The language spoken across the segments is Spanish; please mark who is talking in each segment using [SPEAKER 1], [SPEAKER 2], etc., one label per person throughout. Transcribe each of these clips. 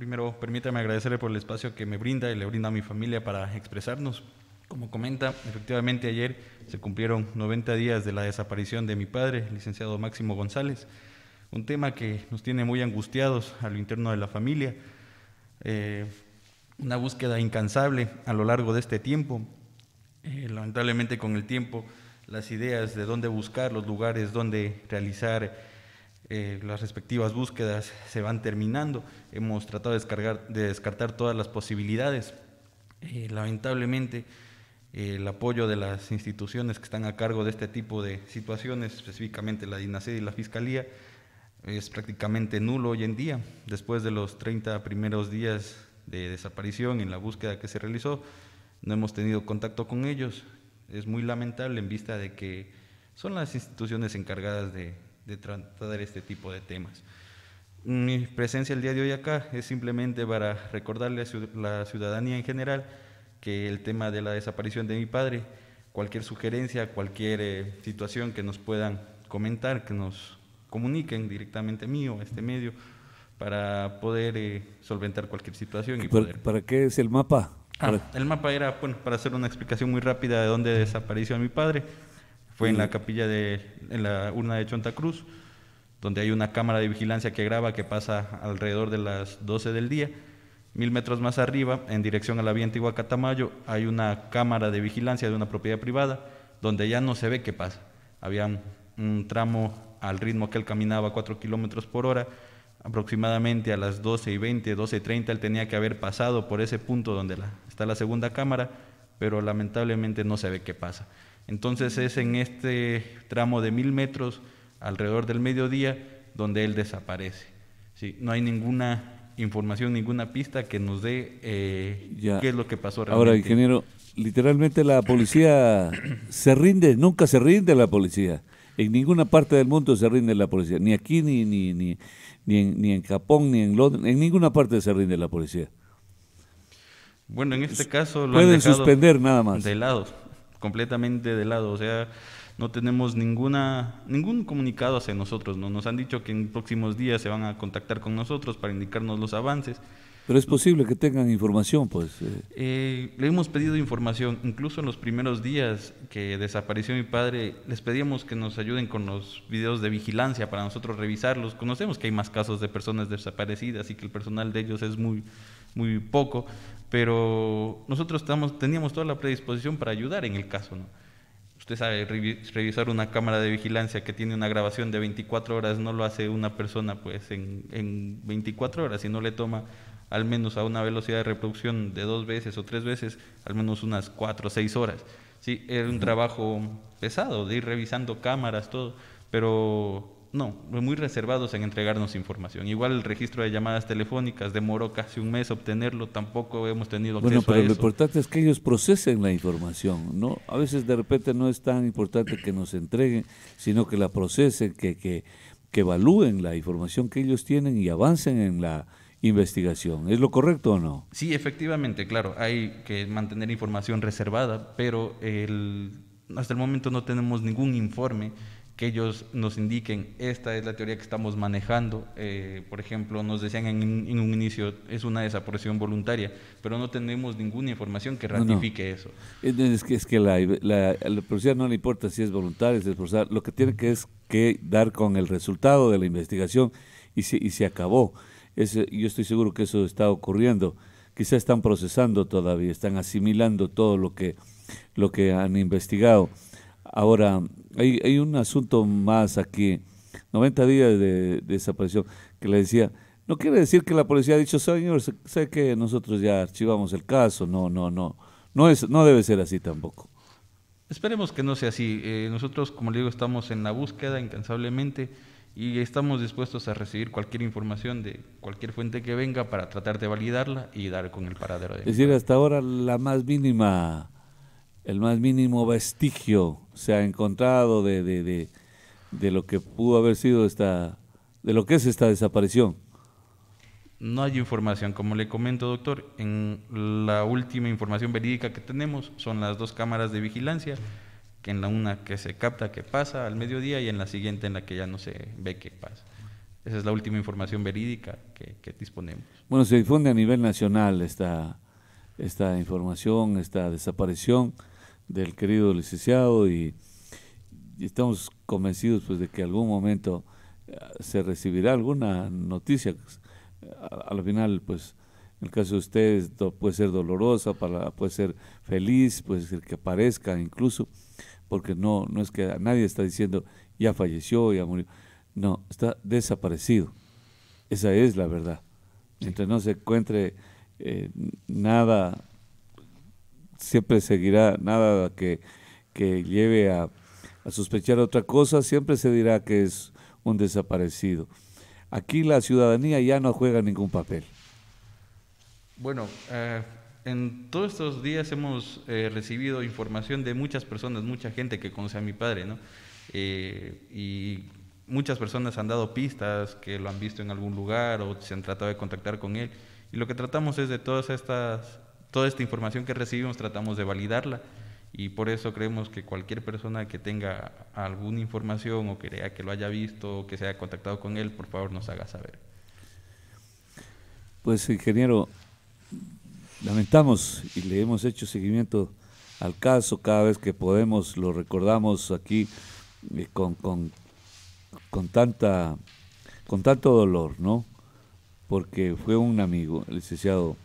[SPEAKER 1] Primero, permítame agradecerle por el espacio que me brinda y le brinda a mi familia para expresarnos. Como comenta, efectivamente ayer se cumplieron 90 días de la desaparición de mi padre, licenciado Máximo González, un tema que nos tiene muy angustiados a lo interno de la familia, eh, una búsqueda incansable a lo largo de este tiempo. Eh, lamentablemente con el tiempo las ideas de dónde buscar, los lugares donde realizar eh, las respectivas búsquedas se van terminando. Hemos tratado de, de descartar todas las posibilidades. Eh, lamentablemente, eh, el apoyo de las instituciones que están a cargo de este tipo de situaciones, específicamente la DINACED y la Fiscalía, es prácticamente nulo hoy en día. Después de los 30 primeros días de desaparición en la búsqueda que se realizó, no hemos tenido contacto con ellos. Es muy lamentable en vista de que son las instituciones encargadas de, de tratar este tipo de temas. Mi presencia el día de hoy acá es simplemente para recordarle a la ciudadanía en general que el tema de la desaparición de mi padre, cualquier sugerencia, cualquier eh, situación que nos puedan comentar, que nos comuniquen directamente mío, este medio para poder eh, solventar cualquier situación.
[SPEAKER 2] para, qué es el mapa? Ah,
[SPEAKER 1] el mapa era, bueno, para hacer una explicación muy rápida de dónde desapareció mi padre. Fue en la capilla de la urna de Chonta Cruz, donde hay una cámara de vigilancia que graba que pasa alrededor de las 12 del día. Mil metros más arriba, en dirección a la vía antigua Catamayo, hay una cámara de vigilancia de una propiedad privada, donde ya no se ve qué pasa. Había un, tramo al ritmo que él caminaba, 4 kilómetros por hora, aproximadamente a las 12 y 20, 12 y 30, él tenía que haber pasado por ese punto donde está la segunda cámara, pero lamentablemente no se ve qué pasa. Entonces es en este tramo de mil metros alrededor del mediodía donde él desaparece. ¿sí? No hay ninguna información, ninguna pista que nos dé eh, qué es lo que pasó realmente. Ahora, ingeniero, literalmente
[SPEAKER 2] la policía se rinde, nunca se rinde la policía. En ninguna parte del mundo se rinde la policía, ni aquí, ni, ni, ni, en, Japón, ni en Londres, en ninguna parte se rinde la policía.
[SPEAKER 1] Bueno, en este caso lo pueden suspender nada más. De lado completamente de lado. O sea, no tenemos ninguna, ningún comunicado hacia nosotros. ¿no? Nos han dicho que en próximos días se van a contactar con nosotros para indicarnos los avances.
[SPEAKER 2] Pero es posible que tengan información, pues. Eh.
[SPEAKER 1] Eh, le hemos pedido información, incluso en los primeros días que desapareció mi padre, les pedíamos que nos ayuden con los videos de vigilancia para nosotros revisarlos. Conocemos que hay más casos de personas desaparecidas y que el personal de ellos es muy, muy poco pero nosotros estamos, teníamos toda la predisposición para ayudar en el caso. ¿no? Usted sabe, revisar una cámara de vigilancia que tiene una grabación de 24 horas no lo hace una persona pues en, 24 horas, sino no le toma al menos a una velocidad de reproducción de dos veces o tres veces, al menos unas cuatro o seis horas. Sí, era un trabajo pesado de ir revisando cámaras, todo, pero no, muy reservados en entregarnos información. Igual el registro de llamadas telefónicas demoró casi un mes obtenerlo, tampoco hemos tenido acceso bueno, pero Lo
[SPEAKER 2] importante es que ellos procesen la información, ¿no? A veces de repente no es tan importante que nos entreguen, sino que la procesen, que, que evalúen la información que ellos tienen y avancen en la investigación. ¿Es lo correcto o no?
[SPEAKER 1] Sí, efectivamente, claro, hay que mantener información reservada, pero el, hasta el momento no tenemos ningún informe que ellos nos indiquen, esta es la teoría que estamos manejando. Eh, por ejemplo, nos decían en, un inicio, es una desaparición voluntaria, pero no tenemos ninguna información que ratifique eso.
[SPEAKER 2] Es que, a la policía no le importa si es voluntaria, es lo que tiene que es que dar con el resultado de la investigación y se, y se acabó. yo estoy seguro que eso está ocurriendo. Quizá están procesando todavía, están asimilando todo lo que, lo que han investigado Ahora, hay, un asunto más aquí, 90 días de, desaparición, que le decía, no quiere decir que la policía ha dicho, señor, sé que nosotros ya archivamos el caso, no, no, no, no, es, no debe ser así tampoco.
[SPEAKER 1] Esperemos que no sea así. Eh, nosotros, como le digo, estamos en la búsqueda incansablemente y estamos dispuestos a recibir cualquier información de cualquier fuente que venga para tratar de validarla y dar con el paradero. De es decir,
[SPEAKER 2] hasta ahora la más mínima el más mínimo vestigio se ha encontrado de, lo que pudo haber sido esta, de lo que es esta desaparición.
[SPEAKER 1] No hay información, como le comento, doctor. En la última información verídica que tenemos son las dos cámaras de vigilancia, que en la una que se capta que pasa al mediodía y en la siguiente en la que ya no se ve que pasa. Esa es la última información verídica que, que disponemos.
[SPEAKER 2] Bueno, se difunde a nivel nacional esta, esta información, esta desaparición del querido licenciado y, estamos convencidos pues de que algún momento eh, se recibirá alguna noticia. Pues, al final, pues, en el caso de ustedes puede ser dolorosa, puede ser feliz, puede ser que aparezca incluso, porque no, no es que nadie está diciendo ya falleció, ya murió. No, está desaparecido. Esa es la verdad. Mientras no se encuentre eh, nada siempre seguirá, nada que, lleve a, sospechar otra cosa, siempre se dirá que es un desaparecido. Aquí la ciudadanía ya no juega ningún papel.
[SPEAKER 1] Bueno, eh, en todos estos días hemos eh, recibido información de muchas personas, mucha gente que conoce a mi padre, y muchas personas han dado pistas que lo han visto en algún lugar o se han tratado de contactar con él y lo que tratamos es de todas estas, toda esta información que recibimos, tratamos de validarla. Y por eso creemos que cualquier persona que tenga alguna información o crea que lo haya visto o que se haya contactado con él, por favor nos haga saber.
[SPEAKER 2] Pues ingeniero, lamentamos y le hemos hecho seguimiento al caso cada vez que podemos, lo recordamos aquí eh, con, con, tanta, con tanto dolor, ¿no? porque fue un amigo, el licenciado,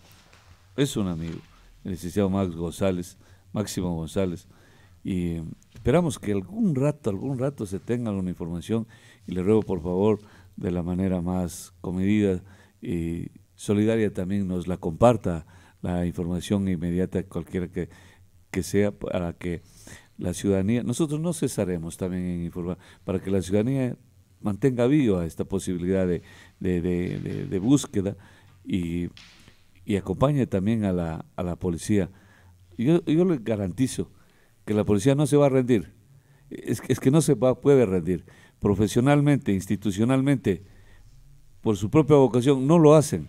[SPEAKER 2] es un amigo, el licenciado Max González, Máximo González, y eh, esperamos que algún rato, algún rato se tenga alguna información y le ruego por favor de la manera más comedida y solidaria también nos la comparta la información inmediata cualquiera que, que sea para que la ciudadanía, nosotros no cesaremos también en informar, para que la ciudadanía mantenga viva esta posibilidad de, búsqueda y, acompañe también a la, a la policía. Yo, yo les garantizo que la policía no se va a rendir. Es, es que no se va, puede rendir. Profesionalmente, institucionalmente, por su propia vocación, no lo hacen.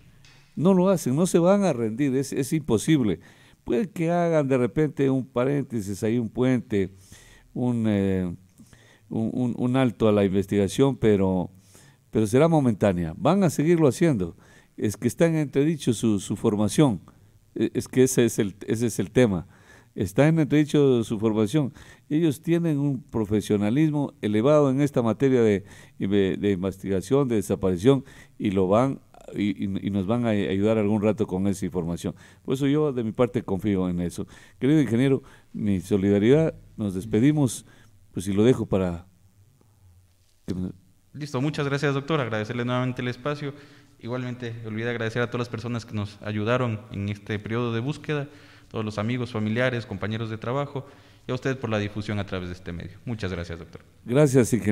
[SPEAKER 2] No lo hacen, no se van a rendir, es, es imposible. Puede que hagan de repente un paréntesis, hay un puente, un... Eh, un, alto a la investigación, pero, pero será momentánea. Van a seguirlo haciendo. Es que está en entredicho su, formación. E, es que ese es el, ese es el tema está en entredicho su formación. Ellos tienen un profesionalismo elevado en esta materia de, investigación, de desaparición, y lo van y, y, nos van a ayudar algún rato con esa información. Por eso yo de mi parte confío en eso. Querido ingeniero, mi solidaridad, nos despedimos pues si lo dejo para...
[SPEAKER 1] Listo, muchas gracias doctor, agradecerle nuevamente el espacio. Igualmente, olvidé agradecer a todas las personas que nos ayudaron en este periodo de búsqueda, todos los amigos, familiares, compañeros de trabajo y a usted por la difusión a través de este medio. Muchas gracias, doctor.
[SPEAKER 2] Gracias, ingeniero.